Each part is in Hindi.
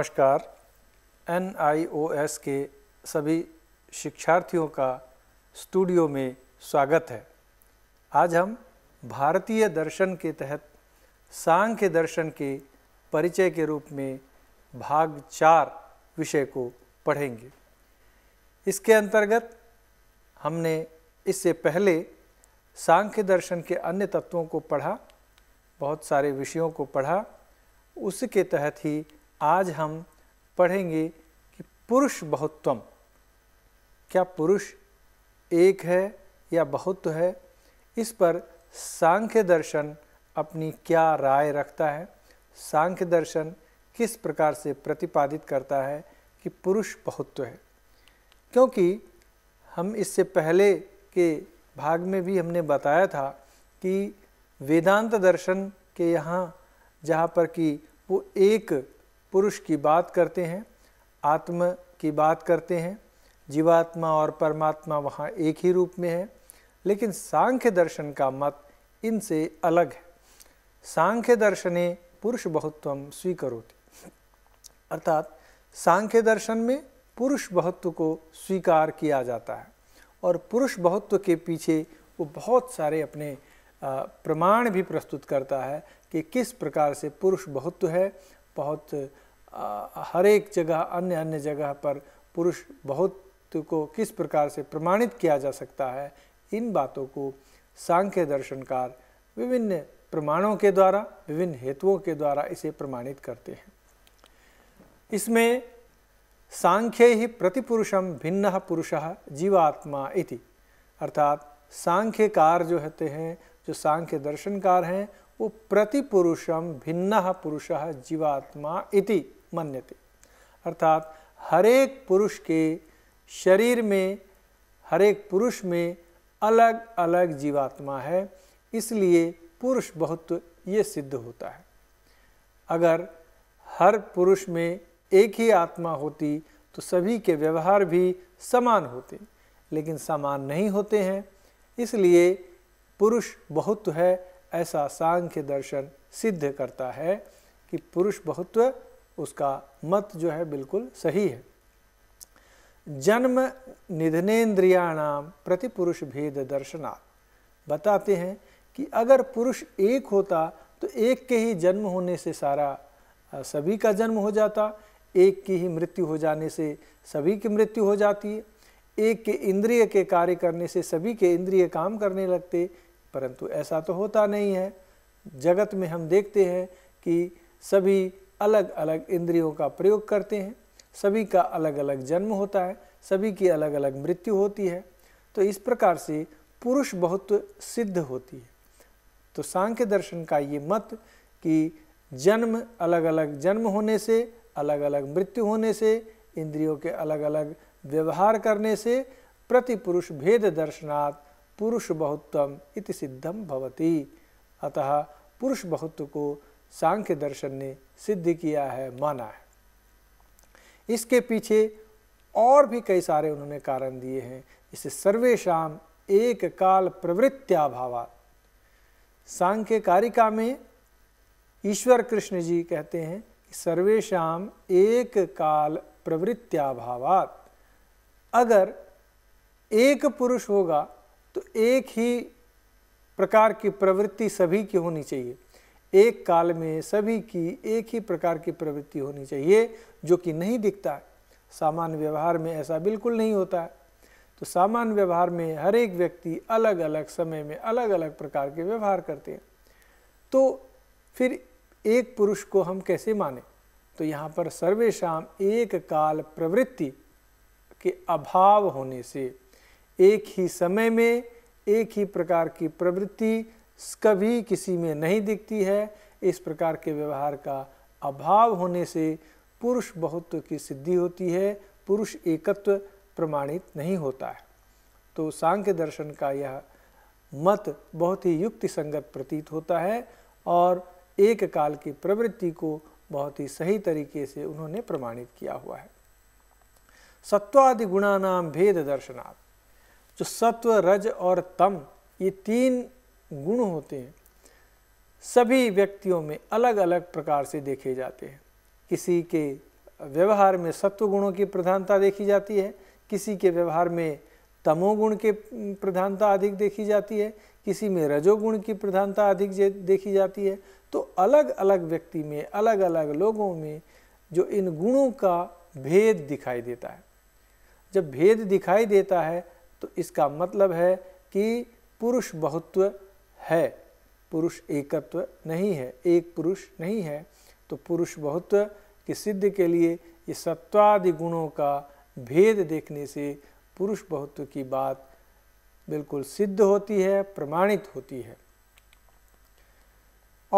नमस्कार एन आई ओ एस के सभी शिक्षार्थियों का स्टूडियो में स्वागत है आज हम भारतीय दर्शन के तहत सांख्य दर्शन के परिचय के रूप में भाग चार विषय को पढ़ेंगे इसके अंतर्गत हमने इससे पहले सांख्य दर्शन के अन्य तत्वों को पढ़ा बहुत सारे विषयों को पढ़ा उसके तहत ही आज हम पढ़ेंगे कि पुरुष बहुत्वम क्या पुरुष एक है या बहुत्व है इस पर सांख्य दर्शन अपनी क्या राय रखता है सांख्य दर्शन किस प्रकार से प्रतिपादित करता है कि पुरुष बहुत्व है क्योंकि हम इससे पहले के भाग में भी हमने बताया था कि वेदांत दर्शन के यहाँ जहाँ पर कि वो एक पुरुष की बात करते हैं आत्म की बात करते हैं जीवात्मा और परमात्मा वहाँ एक ही रूप में है लेकिन सांख्य दर्शन का मत इनसे अलग है सांख्य दर्शने पुरुष बहुत्वम होती अर्थात सांख्य दर्शन में पुरुष बहुत्व को स्वीकार किया जाता है और पुरुष बहुत्व के पीछे वो बहुत सारे अपने प्रमाण भी प्रस्तुत करता है कि किस प्रकार से पुरुष बहुत्व है बहुत हर एक जगह अन्य अन्य जगह पर पुरुष बहुत को किस प्रकार से प्रमाणित किया जा सकता है इन बातों को सांख्य दर्शनकार विभिन्न प्रमाणों के द्वारा विभिन्न हेतुओं के द्वारा इसे प्रमाणित करते हैं इसमें सांख्य ही प्रतिपुरुषम भिन्न पुरुष जीवात्मा इति अर्थात सांख्यकार जो होते हैं जो सांख्य दर्शनकार हैं वो प्रतिपुरुषम भिन्न पुरुष जीवात्मा इति मन्यते अर्थात हरेक पुरुष के शरीर में हरेक पुरुष में अलग अलग जीवात्मा है इसलिए पुरुष बहुत ये सिद्ध होता है अगर हर पुरुष में एक ही आत्मा होती तो सभी के व्यवहार भी समान होते लेकिन समान नहीं होते हैं इसलिए पुरुष बहुत्व है ऐसा सांख्य दर्शन सिद्ध करता है कि पुरुष बहुत उसका मत जो है बिल्कुल सही है जन्म निधनेन्द्रियाणाम प्रति पुरुष भेद दर्शनात् बताते हैं कि अगर पुरुष एक होता तो एक के ही जन्म होने से सारा सभी का जन्म हो जाता एक की ही मृत्यु हो जाने से सभी की मृत्यु हो जाती है एक के इंद्रिय के कार्य करने से सभी के इंद्रिय काम करने लगते परंतु ऐसा तो होता नहीं है जगत में हम देखते हैं कि सभी अलग अलग इंद्रियों का प्रयोग करते हैं सभी का अलग अलग जन्म होता है सभी की अलग अलग मृत्यु होती है तो इस प्रकार से पुरुष बहुत सिद्ध होती है तो सांख्य दर्शन का ये मत कि जन्म अलग अलग जन्म होने से अलग अलग मृत्यु होने से इंद्रियों के अलग अलग व्यवहार करने से प्रति पुरुष भेद दर्शनात् पुरुष बहुत्वम इति सिद्धम भवती अतः पुरुष बहुत्व को सांख्य दर्शन ने सिद्ध किया है माना है इसके पीछे और भी कई सारे उन्होंने कारण दिए हैं इसे सर्वेशम एक काल सांख्य कारिका में ईश्वर कृष्ण जी कहते हैं कि सर्वेशम एक काल प्रवृत्त्याभावात अगर एक पुरुष होगा तो एक ही प्रकार की प्रवृत्ति सभी की होनी चाहिए एक काल में सभी की एक ही प्रकार की प्रवृत्ति होनी चाहिए जो कि नहीं दिखता है सामान्य व्यवहार में ऐसा बिल्कुल नहीं होता है तो सामान्य व्यवहार में हर एक व्यक्ति अलग अलग समय में अलग अलग प्रकार के व्यवहार करते हैं तो फिर एक पुरुष को हम कैसे माने तो यहाँ पर सर्वेशम एक काल प्रवृत्ति के अभाव होने से एक ही समय में एक ही प्रकार की प्रवृत्ति कभी किसी में नहीं दिखती है इस प्रकार के व्यवहार का अभाव होने से पुरुष बहुत्व की सिद्धि होती है पुरुष एकत्व प्रमाणित नहीं होता है तो सांख्य दर्शन का यह मत बहुत ही युक्ति संगत प्रतीत होता है और एक काल की प्रवृत्ति को बहुत ही सही तरीके से उन्होंने प्रमाणित किया हुआ है सत्वादि गुणानाम भेद दर्शनात् जो सत्व रज और तम ये तीन गुण होते हैं सभी व्यक्तियों में अलग अलग प्रकार से देखे जाते हैं किसी के व्यवहार में सत्व गुणों की प्रधानता देखी जाती है किसी के व्यवहार में तमोगुण के प्रधानता अधिक देखी जाती है किसी में रजोगुण की प्रधानता अधिक देखी जाती है तो अलग अलग व्यक्ति में अलग अलग लोगों में जो इन गुणों का भेद दिखाई देता है जब भेद दिखाई देता है तो इसका मतलब है कि पुरुष बहुत्व है पुरुष एकत्व नहीं है एक पुरुष नहीं है तो पुरुष बहुत्व की सिद्ध के लिए ये सत्वादि गुणों का भेद देखने से पुरुष बहुत्व की बात बिल्कुल सिद्ध होती है प्रमाणित होती है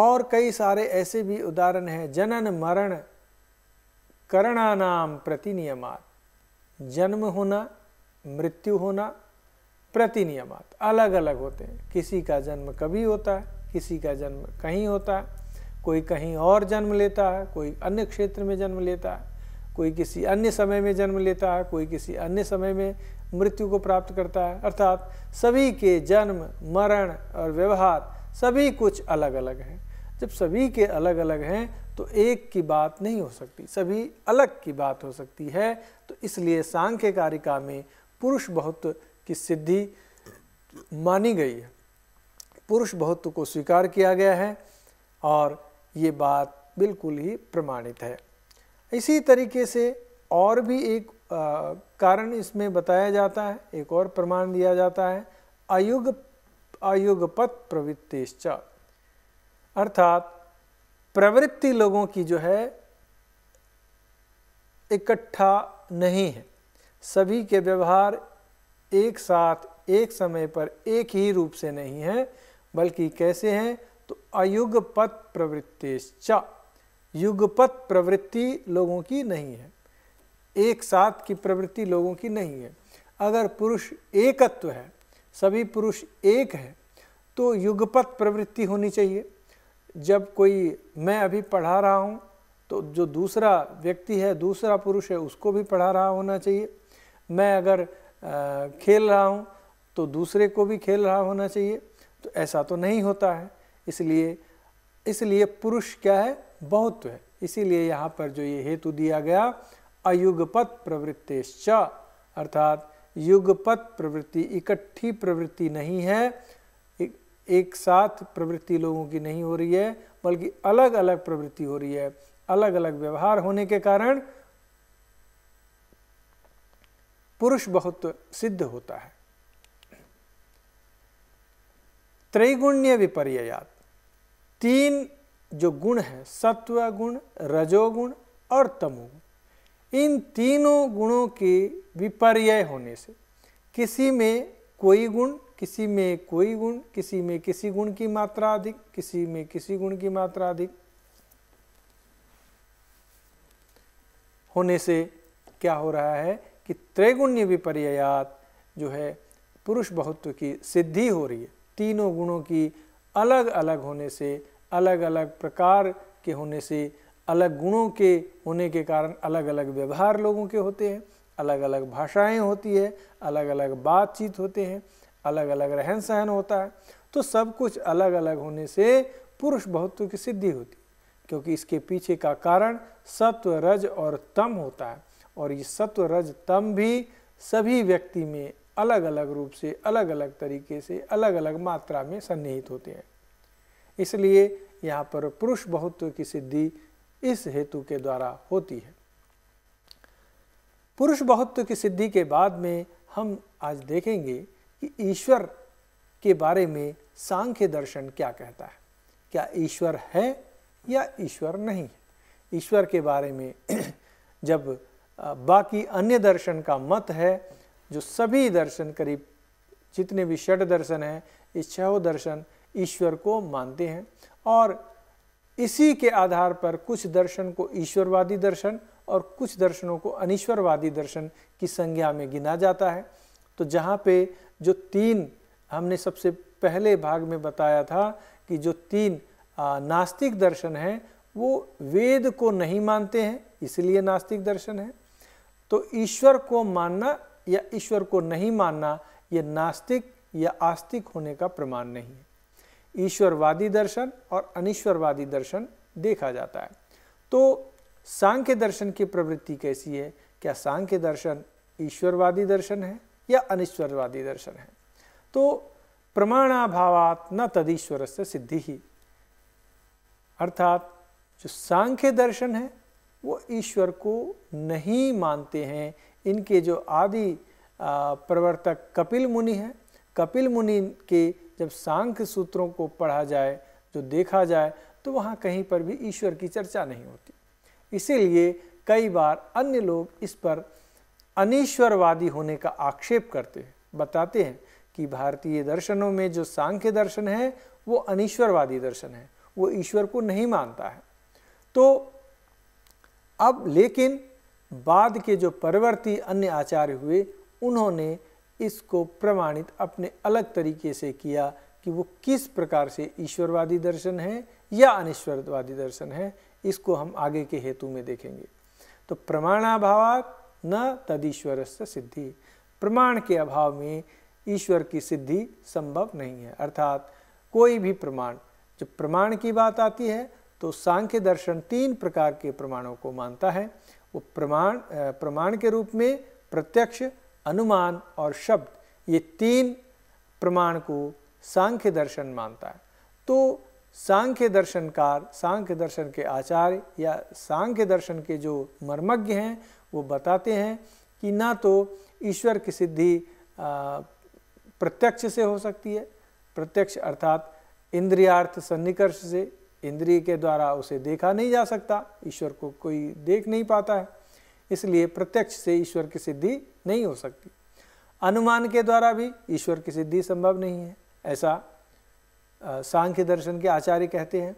और कई सारे ऐसे भी उदाहरण हैं जनन मरण करणानाम प्रतिनियमान जन्म होना मृत्यु होना प्रतिनियमात अलग अलग होते हैं किसी का जन्म कभी होता है किसी का जन्म कहीं होता है कोई कहीं और जन्म लेता है कोई अन्य क्षेत्र में जन्म लेता है कोई किसी अन्य समय में जन्म लेता है कोई किसी अन्य समय में मृत्यु को प्राप्त करता है अर्थात सभी के जन्म मरण और व्यवहार सभी कुछ अलग अलग हैं जब सभी के अलग अलग हैं तो एक की बात नहीं हो सकती सभी अलग की बात हो सकती है तो इसलिए सांख्यकारिका में पुरुष बहुत की सिद्धि मानी गई है पुरुष बहुत्व को स्वीकार किया गया है और ये बात बिल्कुल ही प्रमाणित है इसी तरीके से और भी एक कारण इसमें बताया जाता है एक और प्रमाण दिया जाता है अयुग अयुगपत प्रवृत्तिश्च अर्थात प्रवृत्ति लोगों की जो है इकट्ठा नहीं है सभी के व्यवहार एक साथ एक समय पर एक ही रूप से नहीं है बल्कि कैसे हैं तो अयुगपत प्रवृत्ति युगपत प्रवृत्ति लोगों की नहीं है एक साथ की प्रवृत्ति लोगों की नहीं है अगर पुरुष एकत्व है सभी पुरुष एक है तो युगपत प्रवृत्ति होनी चाहिए जब कोई मैं अभी पढ़ा रहा हूँ तो जो दूसरा व्यक्ति है दूसरा पुरुष है उसको भी पढ़ा रहा होना चाहिए मैं अगर खेल रहा हूँ तो दूसरे को भी खेल रहा होना चाहिए तो ऐसा तो नहीं होता है इसलिए इसलिए पुरुष क्या है बहुत है इसीलिए यहाँ पर जो ये हेतु दिया गया अयुगपत प्रवृत्तेश्च अर्थात युगपत प्रवृत्ति इकट्ठी प्रवृत्ति नहीं है एक, एक साथ प्रवृत्ति लोगों की नहीं हो रही है बल्कि अलग अलग प्रवृत्ति हो रही है अलग अलग व्यवहार होने के कारण पुरुष बहुत सिद्ध होता है त्रैगुण्य विपर्यात तीन जो गुण है सत्व गुण रजोगुण और तमोगुण इन तीनों गुणों के विपर्यय होने से किसी में कोई गुण किसी में कोई गुण किसी में किसी गुण की मात्रा अधिक किसी में किसी गुण की मात्रा अधिक होने से क्या हो रहा है कि त्रैगुण्य विपर्यात जो है पुरुष बहुत्व की सिद्धि हो रही है तीनों गुणों की अलग अलग होने से अलग अलग प्रकार के होने से अलग गुणों के होने के कारण अलग अलग व्यवहार लोगों के होते हैं अलग अलग भाषाएं होती है अलग अलग बातचीत होते हैं अलग अलग रहन सहन होता है तो सब कुछ अलग अलग होने से पुरुष बहुत्व की सिद्धि होती है क्योंकि इसके पीछे का कारण सत्व रज और तम होता है और ये सत्व रज तम भी सभी व्यक्ति में अलग अलग रूप से अलग अलग तरीके से अलग अलग मात्रा में सन्निहित होते हैं इसलिए यहाँ पर पुरुष बहुत्व की सिद्धि इस हेतु के द्वारा होती है पुरुष बहुत्व की सिद्धि के बाद में हम आज देखेंगे कि ईश्वर के बारे में सांख्य दर्शन क्या कहता है क्या ईश्वर है या ईश्वर नहीं है ईश्वर के बारे में जब बाकी अन्य दर्शन का मत है जो सभी दर्शन करीब जितने भी षठ दर्शन हैं इस छह दर्शन ईश्वर को मानते हैं और इसी के आधार पर कुछ दर्शन को ईश्वरवादी दर्शन और कुछ दर्शनों को अनिश्वरवादी दर्शन की संज्ञा में गिना जाता है तो जहाँ पे जो तीन हमने सबसे पहले भाग में बताया था कि जो तीन नास्तिक दर्शन हैं वो वेद को नहीं मानते हैं इसलिए नास्तिक दर्शन है तो ईश्वर को मानना या ईश्वर को नहीं मानना यह नास्तिक या आस्तिक होने का प्रमाण नहीं है ईश्वरवादी दर्शन और अनिश्वरवादी दर्शन देखा जाता है तो सांख्य दर्शन की प्रवृत्ति कैसी है क्या सांख्य दर्शन ईश्वरवादी दर्शन है या अनिश्वरवादी दर्शन है तो प्रमाणाभाव न तदीश्वर से सिद्धि ही अर्थात जो सांख्य दर्शन है वो ईश्वर को नहीं मानते हैं इनके जो आदि प्रवर्तक कपिल मुनि हैं कपिल मुनि के जब सांख्य सूत्रों को पढ़ा जाए जो देखा जाए तो वहाँ कहीं पर भी ईश्वर की चर्चा नहीं होती इसीलिए कई बार अन्य लोग इस पर अनिश्वरवादी होने का आक्षेप करते हैं बताते हैं कि भारतीय दर्शनों में जो सांख्य दर्शन है वो अनिश्वरवादी दर्शन है वो ईश्वर को नहीं मानता है तो अब लेकिन बाद के जो परवर्ती अन्य आचार्य हुए उन्होंने इसको प्रमाणित अपने अलग तरीके से किया कि वो किस प्रकार से ईश्वरवादी दर्शन है या अनिश्वरवादी दर्शन है इसको हम आगे के हेतु में देखेंगे तो प्रमाणाभाव न तदीश्वर सिद्धि प्रमाण के अभाव में ईश्वर की सिद्धि संभव नहीं है अर्थात कोई भी प्रमाण जब प्रमाण की बात आती है तो सांख्य दर्शन तीन प्रकार के प्रमाणों को मानता है वो प्रमाण प्रमाण के रूप में प्रत्यक्ष अनुमान और शब्द ये तीन प्रमाण को सांख्य दर्शन मानता है तो सांख्य दर्शनकार सांख्य दर्शन के आचार्य या सांख्य दर्शन के जो मर्मज्ञ हैं वो बताते हैं कि ना तो ईश्वर की सिद्धि प्रत्यक्ष से हो सकती है प्रत्यक्ष अर्थात इंद्रियार्थ सन्निकर्ष से इंद्रिय के द्वारा उसे देखा नहीं जा सकता ईश्वर को कोई देख नहीं पाता है इसलिए प्रत्यक्ष से ईश्वर की सिद्धि नहीं हो सकती अनुमान के द्वारा भी ईश्वर की सिद्धि संभव नहीं है ऐसा सांख्य दर्शन के आचार्य कहते हैं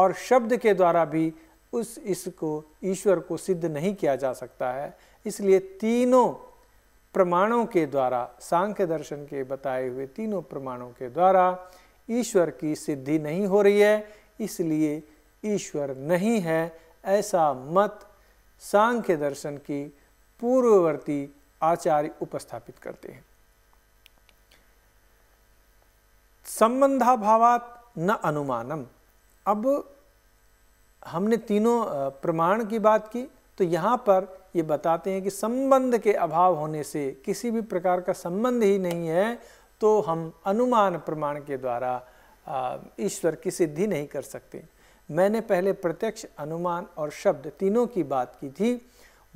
और शब्द के द्वारा भी उस इसको ईश्वर को सिद्ध नहीं किया जा सकता है इसलिए तीनों प्रमाणों के द्वारा सांख्य दर्शन के बताए हुए तीनों प्रमाणों के द्वारा ईश्वर की सिद्धि नहीं हो रही है इसलिए ईश्वर नहीं है ऐसा मत सांख्य दर्शन की पूर्ववर्ती आचार्य उपस्थापित करते हैं संबंधाभावात न अनुमानम अब हमने तीनों प्रमाण की बात की तो यहां पर ये बताते हैं कि संबंध के अभाव होने से किसी भी प्रकार का संबंध ही नहीं है तो हम अनुमान प्रमाण के द्वारा ईश्वर की सिद्धि नहीं कर सकते मैंने पहले प्रत्यक्ष अनुमान और शब्द तीनों की बात की थी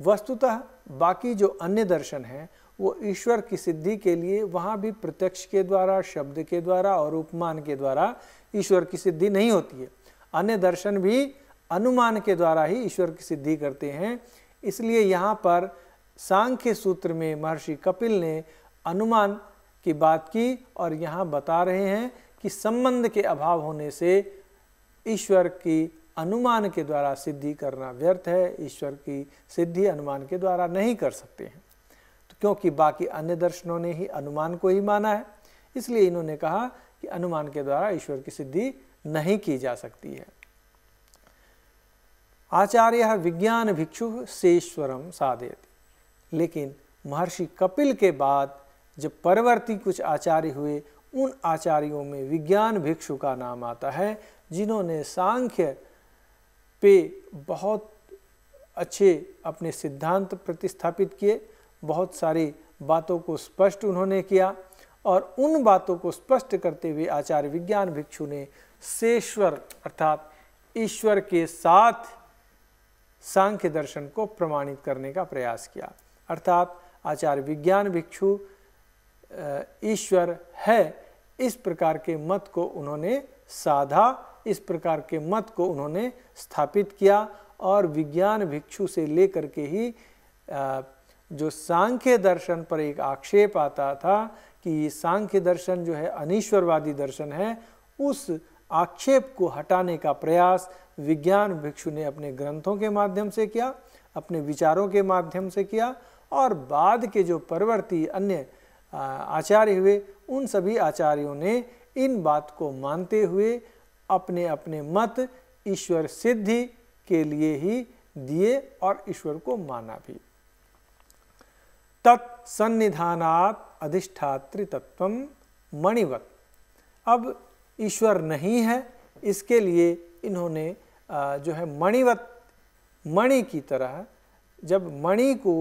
वस्तुतः बाकी जो अन्य दर्शन हैं वो ईश्वर की सिद्धि के लिए वहाँ भी प्रत्यक्ष के द्वारा शब्द के द्वारा और उपमान के द्वारा ईश्वर की सिद्धि नहीं होती है अन्य दर्शन भी अनुमान के द्वारा ही ईश्वर की सिद्धि करते हैं इसलिए यहाँ पर सांख्य सूत्र में महर्षि कपिल ने अनुमान की बात की और यहाँ बता रहे हैं कि संबंध के अभाव होने से ईश्वर की अनुमान के द्वारा सिद्धि करना व्यर्थ है ईश्वर की सिद्धि अनुमान के द्वारा नहीं कर सकते हैं तो क्योंकि बाकी अन्य दर्शनों ने ही अनुमान को ही माना है इसलिए इन्होंने कहा कि अनुमान के द्वारा ईश्वर की सिद्धि नहीं की जा सकती है आचार्य विज्ञान भिक्षु सेश्वरम साधयति लेकिन महर्षि कपिल के बाद जब परवर्ती कुछ आचार्य हुए उन आचार्यों में विज्ञान भिक्षु का नाम आता है जिन्होंने सांख्य पे बहुत अच्छे अपने सिद्धांत प्रतिस्थापित किए बहुत सारी बातों को स्पष्ट उन्होंने किया और उन बातों को स्पष्ट करते हुए आचार्य विज्ञान भिक्षु ने सेश्वर अर्थात ईश्वर के साथ सांख्य दर्शन को प्रमाणित करने का प्रयास किया अर्थात आचार्य विज्ञान भिक्षु ईश्वर है इस प्रकार के मत को उन्होंने साधा इस प्रकार के मत को उन्होंने स्थापित किया और विज्ञान भिक्षु से लेकर के ही जो सांख्य दर्शन पर एक आक्षेप आता था कि ये सांख्य दर्शन जो है अनिश्वरवादी दर्शन है उस आक्षेप को हटाने का प्रयास विज्ञान भिक्षु ने अपने ग्रंथों के माध्यम से किया अपने विचारों के माध्यम से किया और बाद के जो परवर्ती अन्य आचार्य हुए उन सभी आचार्यों ने इन बात को मानते हुए अपने अपने मत ईश्वर सिद्धि के लिए ही दिए और ईश्वर को माना भी तत्सन्निधानात तत्व मणिवत अब ईश्वर नहीं है इसके लिए इन्होंने जो है मणिवत मणि की तरह जब मणि को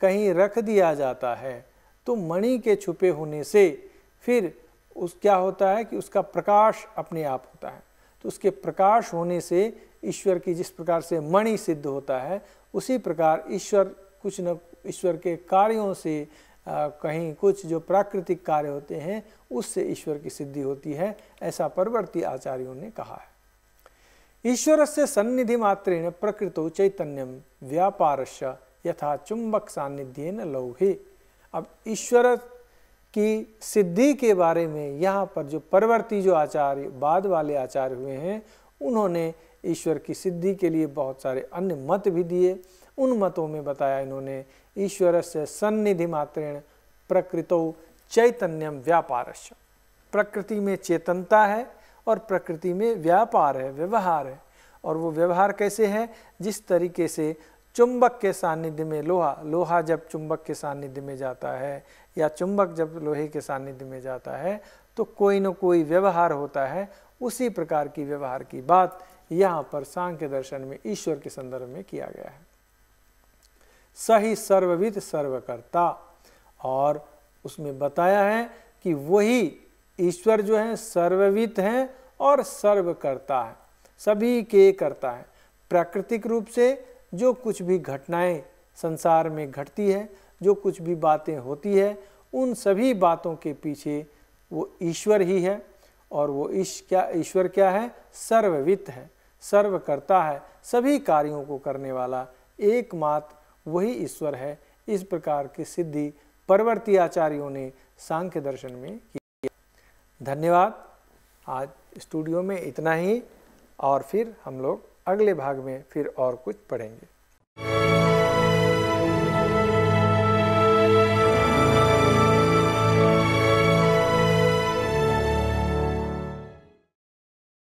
कहीं रख दिया जाता है तो मणि के छुपे होने से फिर उस क्या होता है कि उसका प्रकाश अपने आप होता है तो उसके प्रकाश होने से ईश्वर की जिस प्रकार से मणि सिद्ध होता है उसी प्रकार ईश्वर कुछ न ईश्वर के कार्यों से आ, कहीं कुछ जो प्राकृतिक कार्य होते हैं उससे ईश्वर की सिद्धि होती है ऐसा परवर्ती आचार्यों ने कहा है ईश्वर से सन्निधि मात्रेण प्रकृत चैतन्यम व्यापारश यथा चुंबक न लौहे अब ईश्वर की सिद्धि के बारे में यहाँ पर जो परवर्ती जो आचार्य बाद वाले आचार्य हुए हैं उन्होंने ईश्वर की सिद्धि के लिए बहुत सारे अन्य मत भी दिए उन मतों में बताया इन्होंने ईश्वर से सन्निधि मात्रेण प्रकृतो चैतन्यम व्यापार प्रकृति में चेतनता है और प्रकृति में व्यापार है व्यवहार है और वो व्यवहार कैसे है जिस तरीके से चुंबक के सानिध्य में लोहा लोहा जब चुंबक के सानिध्य में जाता है या चुंबक जब लोहे के सानिध्य में जाता है तो कोई न कोई व्यवहार होता है उसी प्रकार की व्यवहार की बात यहाँ पर सांख्य दर्शन में ईश्वर के संदर्भ में किया गया है सही सर्वविद सर्वकर्ता और उसमें बताया है कि वही ईश्वर जो है सर्वविद है और सर्वकर्ता है सभी के करता है प्राकृतिक रूप से जो कुछ भी घटनाएं संसार में घटती है जो कुछ भी बातें होती है उन सभी बातों के पीछे वो ईश्वर ही है और वो ईश क्या ईश्वर क्या है सर्ववित्त है सर्व करता है सभी कार्यों को करने वाला एकमात्र वही ईश्वर है इस प्रकार की सिद्धि परवर्ती आचार्यों ने सांख्य दर्शन में की धन्यवाद आज स्टूडियो में इतना ही और फिर हम लोग अगले भाग में फिर और कुछ पढ़ेंगे